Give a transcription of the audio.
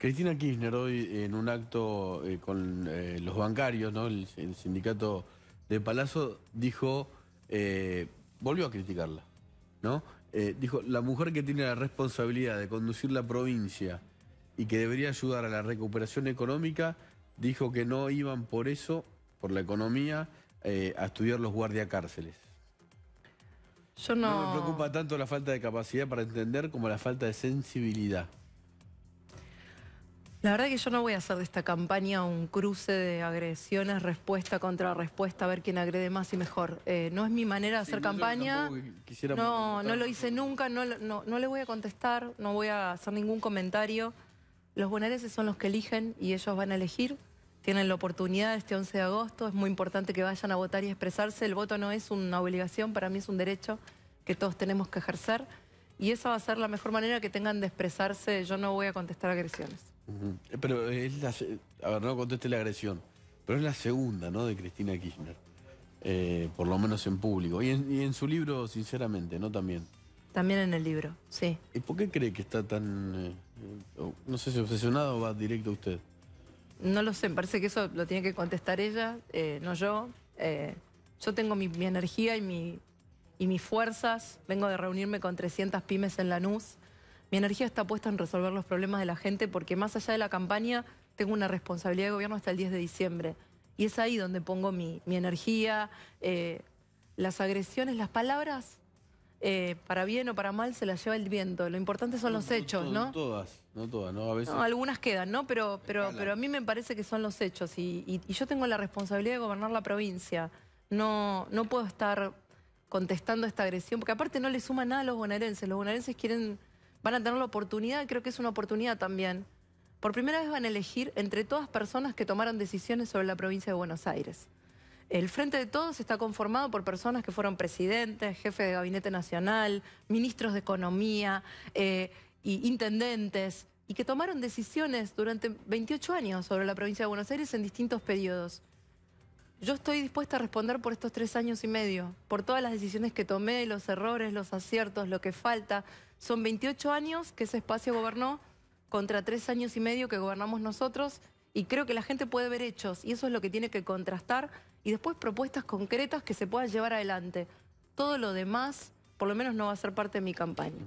Cristina Kirchner hoy en un acto eh, con eh, los bancarios, el, sindicato de Palazzo, dijo, eh, volvió a criticarla, ¿no? dijo, la mujer que tiene la responsabilidad de conducir la provincia y que debería ayudar a la recuperación económica, dijo que no iban por eso, por la economía, a estudiar los guardiacárceles. Yo no me preocupa tanto la falta de capacidad para entender como la falta de sensibilidad. La verdad que yo no voy a hacer de esta campaña un cruce de agresiones, respuesta contra respuesta, a ver quién agrede más y mejor. Eh, no es mi manera de hacer campaña. No, no lo hice nunca, no, le voy a contestar, no voy a hacer ningún comentario. Los bonaerenses son los que eligen y ellos van a elegir. Tienen la oportunidad este 11 de agosto, es muy importante que vayan a votar y expresarse. El voto no es una obligación, para mí es un derecho que todos tenemos que ejercer. Y esa va a ser la mejor manera que tengan de expresarse. Yo no voy a contestar agresiones. Pero es la. A ver, no conteste la agresión. Pero es la segunda, ¿no? De Cristina Kirchner. Eh, por lo menos en público. Y en, su libro, sinceramente, ¿no? También. También en el libro, sí. ¿Y por qué cree que está tan. Eh, no sé si obsesionado o va directo a usted? No lo sé, me parece que eso lo tiene que contestar ella, eh, no yo. yo tengo mi, energía y y mis fuerzas. Vengo de reunirme con 300 pymes en Lanús mi energía está puesta en resolver los problemas de la gente porque más allá de la campaña tengo una responsabilidad de gobierno hasta el 10 de diciembre. Y es ahí donde pongo mi, energía, eh, las agresiones, las palabras, eh, para bien o para mal, se las lleva el viento. Lo importante son los hechos, ¿no? No todas, no todas, ¿no? A veces... algunas quedan, ¿no? Pero, pero, pero a mí me parece que son los hechos y, yo tengo la responsabilidad de gobernar la provincia. No, no puedo estar contestando esta agresión, porque aparte no le suma nada a los bonaerenses. Los bonaerenses quieren van a tener la oportunidad, creo que es una oportunidad también. Por primera vez van a elegir entre todas personas que tomaron decisiones sobre la provincia de Buenos Aires. El Frente de Todos está conformado por personas que fueron presidentes, jefes de gabinete nacional, ministros de economía, eh, y intendentes, y que tomaron decisiones durante 28 años sobre la provincia de Buenos Aires en distintos periodos yo estoy dispuesta a responder por estos tres años y medio, por todas las decisiones que tomé, los errores, los aciertos, lo que falta. Son 28 años que ese espacio gobernó contra tres años y medio que gobernamos nosotros y creo que la gente puede ver hechos y eso es lo que tiene que contrastar y después propuestas concretas que se puedan llevar adelante. Todo lo demás, por lo menos, no va a ser parte de mi campaña.